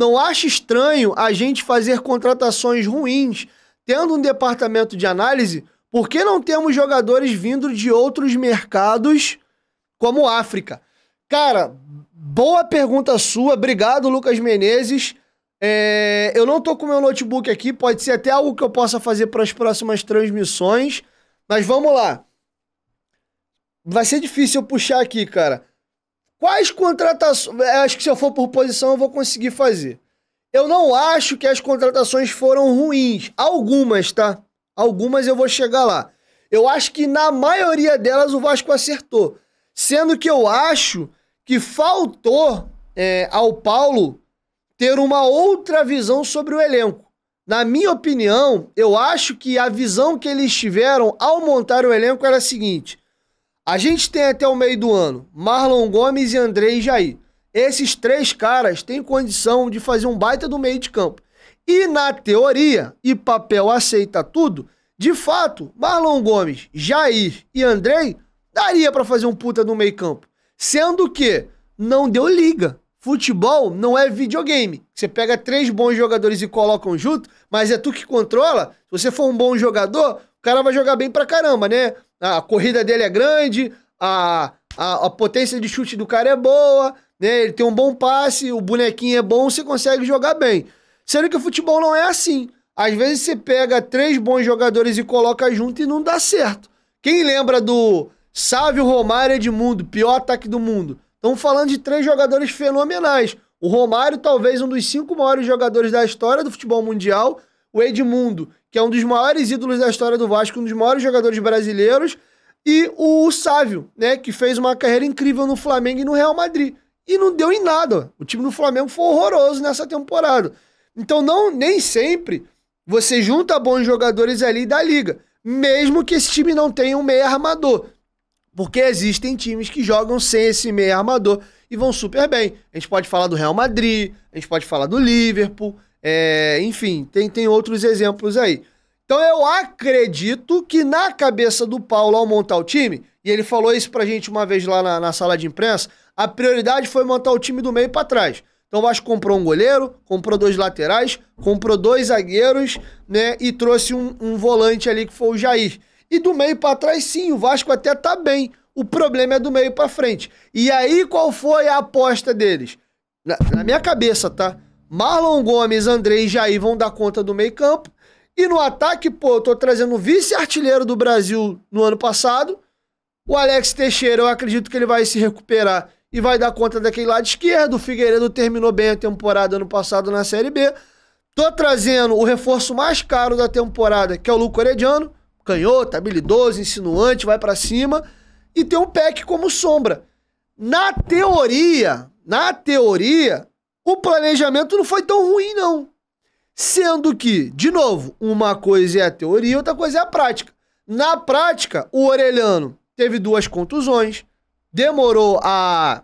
Não acho estranho a gente fazer contratações ruins, tendo um departamento de análise, por que não temos jogadores vindo de outros mercados como África? Cara, boa pergunta sua. Obrigado, Lucas Menezes. É, eu não tô com meu notebook aqui, pode ser até algo que eu possa fazer para as próximas transmissões. Mas vamos lá. Vai ser difícil eu puxar aqui, cara. Quais contratações. É, acho que se eu for por posição, eu vou conseguir fazer. Eu não acho que as contratações foram ruins. Algumas, tá? Algumas eu vou chegar lá. Eu acho que na maioria delas o Vasco acertou. Sendo que eu acho que faltou é, ao Paulo ter uma outra visão sobre o elenco. Na minha opinião, eu acho que a visão que eles tiveram ao montar o elenco era a seguinte: a gente tem até o meio do ano Marlon Gomes e Andrei Jair. Esses três caras têm condição de fazer um baita do meio de campo. E na teoria, e papel aceita tudo, de fato, Marlon Gomes, Jair e Andrei daria para fazer um puta no meio campo. Sendo que não deu liga. Futebol não é videogame. Você pega três bons jogadores e colocam junto, mas é tu que controla. Se você for um bom jogador, o cara vai jogar bem pra caramba, né? a corrida dele é grande, a, a, a potência de chute do cara é boa, né? Ele tem um bom passe, o bonequinho é bom, você consegue jogar bem. Sendo que o futebol não é assim. Às vezes você pega três bons jogadores e coloca junto e não dá certo. Quem lembra do Sávio Romário Edmundo, pior ataque do mundo? Estamos falando de três jogadores fenomenais. O Romário, talvez um dos cinco maiores jogadores da história do futebol mundial, o Edmundo, que é um dos maiores ídolos da história do Vasco, um dos maiores jogadores brasileiros, e o Sávio, né, que fez uma carreira incrível no Flamengo e no Real Madrid. E não deu em nada. O time do Flamengo foi horroroso nessa temporada. Então não nem sempre você junta bons jogadores ali da liga, mesmo que esse time não tenha um meia armador. Porque existem times que jogam sem esse meia armador e vão super bem. A gente pode falar do Real Madrid, a gente pode falar do Liverpool, é, enfim, tem, tem outros exemplos aí. Então eu acredito que na cabeça do Paulo ao montar o time, e ele falou isso pra gente uma vez lá na, na sala de imprensa, a prioridade foi montar o time do meio para trás. Então o Vasco comprou um goleiro, comprou dois laterais, comprou dois zagueiros, né? E trouxe um, um volante ali que foi o Jair. E do meio para trás, sim, o Vasco até tá bem. O problema é do meio para frente. E aí qual foi a aposta deles? Na, na minha cabeça, tá? Marlon Gomes, André e Jair vão dar conta do meio campo. E no ataque, pô, eu tô trazendo o vice-artilheiro do Brasil no ano passado. O Alex Teixeira, eu acredito que ele vai se recuperar e vai dar conta daquele lado esquerdo. O Figueiredo terminou bem a temporada ano passado na Série B. Tô trazendo o reforço mais caro da temporada, que é o Luco Arediano. Canhoto, habilidoso, insinuante, vai para cima. E tem um pack como sombra. Na teoria, na teoria, o planejamento não foi tão ruim, não. Sendo que, de novo, uma coisa é a teoria, outra coisa é a prática. Na prática, o Orelhano teve duas contusões, demorou a,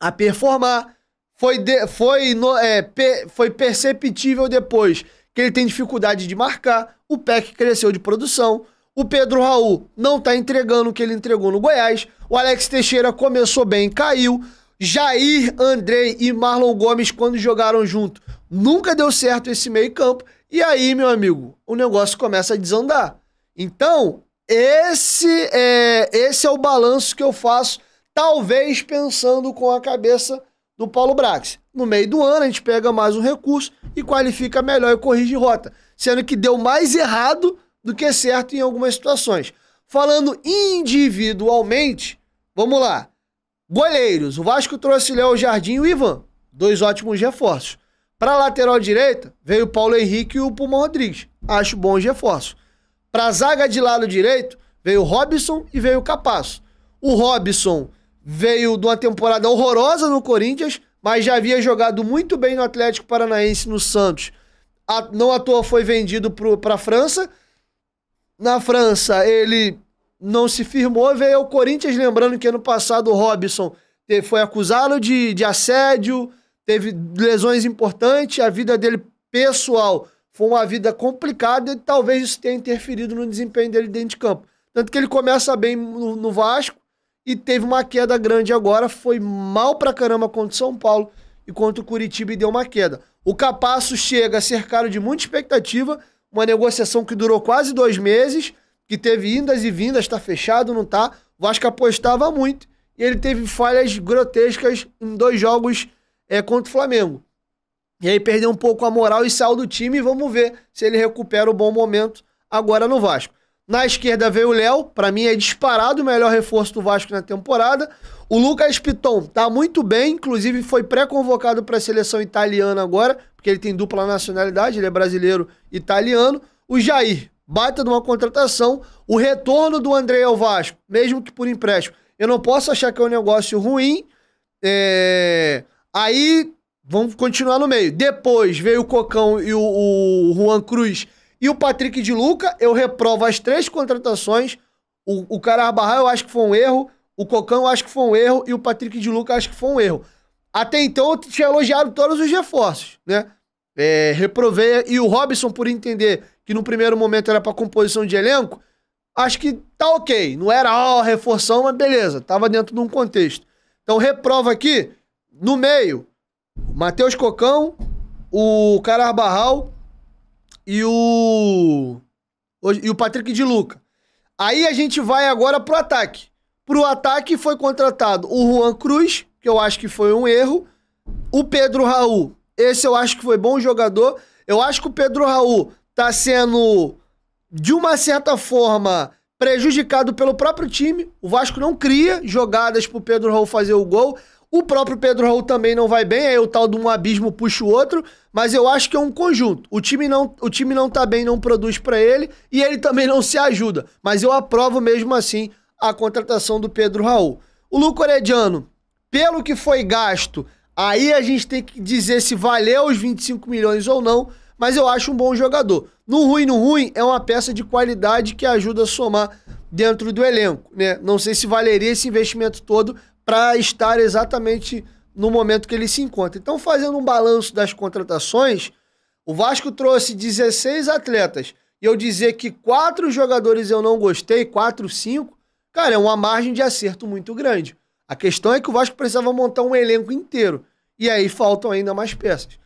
a performar, foi, de, foi, no, é, per, foi perceptível depois que ele tem dificuldade de marcar, o PEC cresceu de produção, o Pedro Raul não tá entregando o que ele entregou no Goiás, o Alex Teixeira começou bem, caiu, Jair, Andrei e Marlon Gomes, quando jogaram junto, nunca deu certo esse meio-campo. E aí, meu amigo, o negócio começa a desandar. Então, esse é, esse é o balanço que eu faço, talvez pensando com a cabeça do Paulo Brax. No meio do ano, a gente pega mais um recurso e qualifica melhor e corrige rota. Sendo que deu mais errado do que certo em algumas situações. Falando individualmente, vamos lá. Goleiros, o Vasco trouxe Léo Jardim e o Ivan, dois ótimos reforços. Para lateral direita, veio o Paulo Henrique e o Pulmão Rodrigues. Acho bons reforços. Para zaga de lado direito, veio o Robson e veio o Capasso. O Robson veio de uma temporada horrorosa no Corinthians, mas já havia jogado muito bem no Atlético Paranaense no Santos. não à toa foi vendido para a França. Na França, ele não se firmou, veio o Corinthians, lembrando que ano passado o Robson foi acusado de, de assédio, teve lesões importantes, a vida dele pessoal foi uma vida complicada e talvez isso tenha interferido no desempenho dele dentro de campo. Tanto que ele começa bem no, no Vasco e teve uma queda grande agora, foi mal pra caramba contra o São Paulo e contra o Curitiba e deu uma queda. O Capasso chega cercado de muita expectativa, uma negociação que durou quase dois meses, que teve indas e vindas, está fechado, não tá. O Vasco apostava muito e ele teve falhas grotescas em dois jogos é, contra o Flamengo. E aí perdeu um pouco a moral e saiu do time. Vamos ver se ele recupera o bom momento agora no Vasco. Na esquerda veio o Léo, para mim é disparado o melhor reforço do Vasco na temporada. O Lucas Piton tá muito bem, inclusive foi pré-convocado para a seleção italiana agora, porque ele tem dupla nacionalidade, ele é brasileiro e italiano. O Jair, baita de uma contratação. O retorno do André ao Vasco, mesmo que por empréstimo, eu não posso achar que é um negócio ruim. É... Aí, vamos continuar no meio. Depois veio o Cocão e o, o Juan Cruz e o Patrick de Luca. Eu reprovo as três contratações. O, o Carabarral eu acho que foi um erro. O Cocão eu acho que foi um erro. E o Patrick de Luca eu acho que foi um erro. Até então eu tinha elogiado todos os reforços, né? É, reprovei. E o Robson, por entender que no primeiro momento era para composição de elenco, acho que tá ok. Não era ó, oh, reforção, mas beleza, tava dentro de um contexto. Então reprova aqui, no meio, Matheus Cocão, o Cararbarral e o e o Patrick de Luca. Aí a gente vai agora pro ataque. Pro ataque foi contratado o Juan Cruz, que eu acho que foi um erro, o Pedro Raul. Esse eu acho que foi bom jogador. Eu acho que o Pedro Raul está sendo, de uma certa forma, prejudicado pelo próprio time. O Vasco não cria jogadas para o Pedro Raul fazer o gol. O próprio Pedro Raul também não vai bem, aí o tal de um abismo puxa o outro, mas eu acho que é um conjunto. O time não, o time não tá bem, não produz para ele e ele também não se ajuda. Mas eu aprovo mesmo assim a contratação do Pedro Raul. O Luco Orediano, pelo que foi gasto, aí a gente tem que dizer se valeu os 25 milhões ou não, mas eu acho um bom jogador. No ruim, no ruim, é uma peça de qualidade que ajuda a somar dentro do elenco, né? Não sei se valeria esse investimento todo para estar exatamente no momento que ele se encontra. Então, fazendo um balanço das contratações, o Vasco trouxe 16 atletas e eu dizer que quatro jogadores eu não gostei, quatro, cinco, cara, é uma margem de acerto muito grande. A questão é que o Vasco precisava montar um elenco inteiro. E aí faltam ainda mais peças.